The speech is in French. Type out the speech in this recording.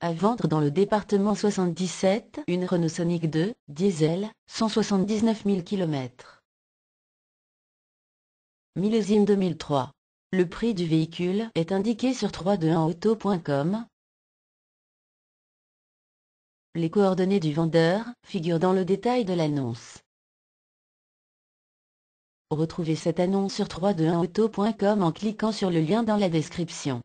À vendre dans le département 77, une Renault Sonic 2, diesel, 179 000 km. Millésime 2003. Le prix du véhicule est indiqué sur 321auto.com. Les coordonnées du vendeur figurent dans le détail de l'annonce. Retrouvez cette annonce sur 321auto.com en cliquant sur le lien dans la description.